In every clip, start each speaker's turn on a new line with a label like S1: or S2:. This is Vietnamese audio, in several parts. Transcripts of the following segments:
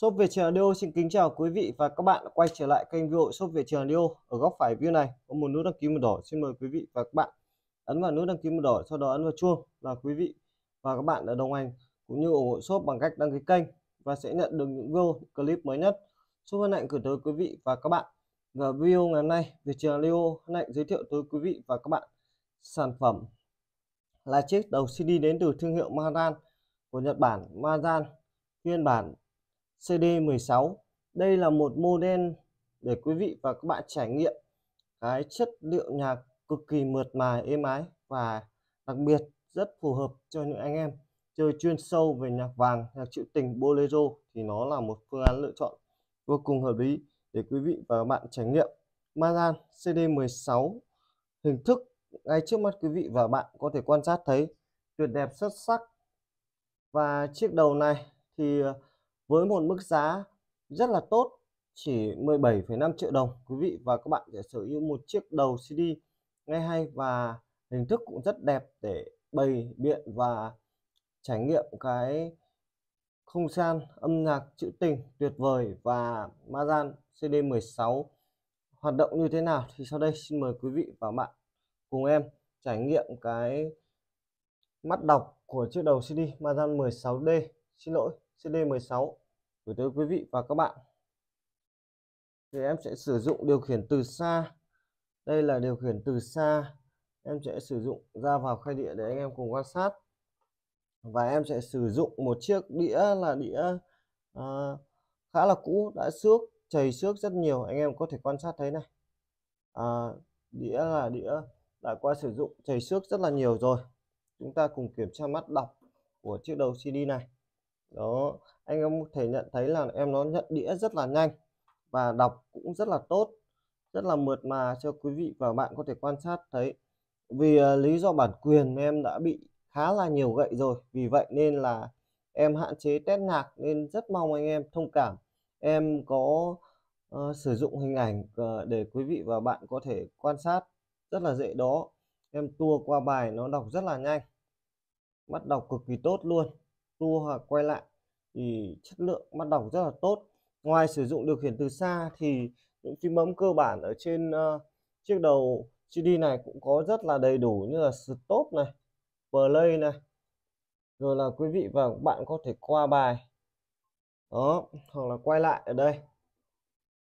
S1: Shop việt trường Audio xin kính chào quý vị và các bạn quay trở lại kênh video Shop việt trường Audio. Ở góc phải view này có một nút đăng ký màu đỏ. Xin mời quý vị và các bạn ấn vào nút đăng ký màu đỏ sau đó ấn vào chuông là quý vị và các bạn đã đồng hành cũng như ủng hộ shop bằng cách đăng ký kênh và sẽ nhận được những video clip mới nhất. Shop hân hạnh gửi tới quý vị và các bạn. Và video ngày hôm nay việt trường Audio hân hạnh giới thiệu tới quý vị và các bạn sản phẩm là chiếc đầu CD đến từ thương hiệu Maran của Nhật Bản Maran phiên bản CD16. Đây là một model để quý vị và các bạn trải nghiệm cái chất liệu nhạc cực kỳ mượt mà êm ái và đặc biệt rất phù hợp cho những anh em chơi chuyên sâu về nhạc vàng, nhạc trữ tình, bolero thì nó là một phương án lựa chọn vô cùng hợp lý để quý vị và các bạn trải nghiệm. Mazan CD16 hình thức ngay trước mắt quý vị và bạn có thể quan sát thấy tuyệt đẹp xuất sắc và chiếc đầu này thì ờ, với một mức giá rất là tốt chỉ 17,5 triệu đồng quý vị và các bạn sẽ sở hữu một chiếc đầu CD nghe hay và hình thức cũng rất đẹp để bày biện và trải nghiệm cái không gian âm nhạc trữ tình tuyệt vời và Mazan CD16 hoạt động như thế nào thì sau đây xin mời quý vị và bạn cùng em trải nghiệm cái mắt đọc của chiếc đầu CD Mazan 16D xin lỗi CD16 gửi tới quý vị và các bạn thì em sẽ sử dụng điều khiển từ xa đây là điều khiển từ xa em sẽ sử dụng ra vào khai địa để anh em cùng quan sát và em sẽ sử dụng một chiếc đĩa là đĩa à, khá là cũ đã xước chảy xước rất nhiều anh em có thể quan sát thấy này à, đĩa là đĩa đã qua sử dụng chảy xước rất là nhiều rồi chúng ta cùng kiểm tra mắt đọc của chiếc đầu CD này đó anh em có thể nhận thấy là em nó nhận đĩa rất là nhanh và đọc cũng rất là tốt rất là mượt mà cho quý vị và bạn có thể quan sát thấy vì uh, lý do bản quyền em đã bị khá là nhiều gậy rồi vì vậy nên là em hạn chế test nhạc nên rất mong anh em thông cảm em có uh, sử dụng hình ảnh uh, để quý vị và bạn có thể quan sát rất là dễ đó em tua qua bài nó đọc rất là nhanh mắt đọc cực kỳ tốt luôn tua hoặc quay lại thì chất lượng bắt đọc rất là tốt ngoài sử dụng điều khiển từ xa thì những phím bấm cơ bản ở trên uh, chiếc đầu CD này cũng có rất là đầy đủ như là stop này play này rồi là quý vị và các bạn có thể qua bài đó hoặc là quay lại ở đây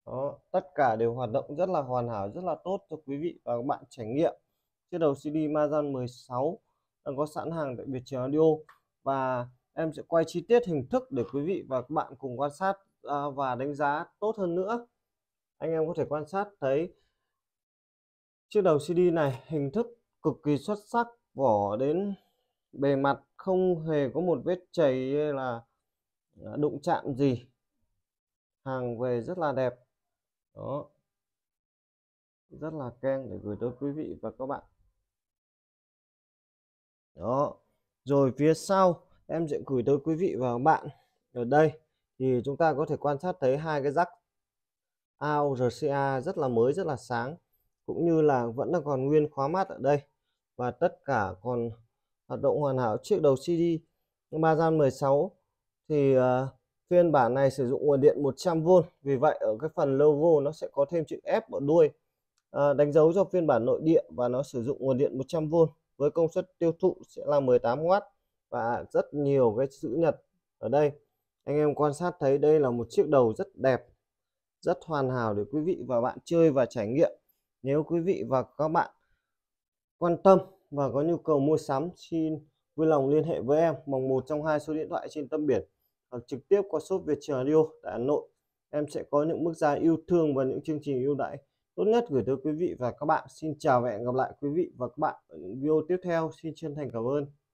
S1: đó tất cả đều hoạt động rất là hoàn hảo rất là tốt cho quý vị và các bạn trải nghiệm chiếc đầu CD Mazan 16 đang có sẵn hàng tại Việt Audio và em sẽ quay chi tiết hình thức để quý vị và các bạn cùng quan sát à, và đánh giá tốt hơn nữa anh em có thể quan sát thấy chiếc đầu CD này hình thức cực kỳ xuất sắc vỏ đến bề mặt không hề có một vết chảy hay là à, đụng chạm gì hàng về rất là đẹp đó rất là keng để gửi tới quý vị và các bạn đó rồi phía sau em sẽ gửi tới quý vị và các bạn ở đây thì chúng ta có thể quan sát thấy hai cái rắc AORCA rất là mới rất là sáng cũng như là vẫn là còn nguyên khóa mát ở đây và tất cả còn hoạt động hoàn hảo chiếc đầu CD 3 gian 16 thì uh, phiên bản này sử dụng nguồn điện 100V vì vậy ở cái phần logo nó sẽ có thêm chữ F ở đuôi uh, đánh dấu cho phiên bản nội địa và nó sử dụng nguồn điện 100V với công suất tiêu thụ sẽ là 18W và rất nhiều cái chữ nhật ở đây anh em quan sát thấy đây là một chiếc đầu rất đẹp rất hoàn hảo để quý vị và bạn chơi và trải nghiệm nếu quý vị và các bạn quan tâm và có nhu cầu mua sắm xin vui lòng liên hệ với em bằng một trong hai số điện thoại trên tâm biển hoặc trực tiếp qua shop Việt Radio tại Hà Nội em sẽ có những mức giá yêu thương và những chương trình ưu đãi tốt nhất gửi tới quý vị và các bạn xin chào và hẹn gặp lại quý vị và các bạn ở những video tiếp theo xin chân thành cảm ơn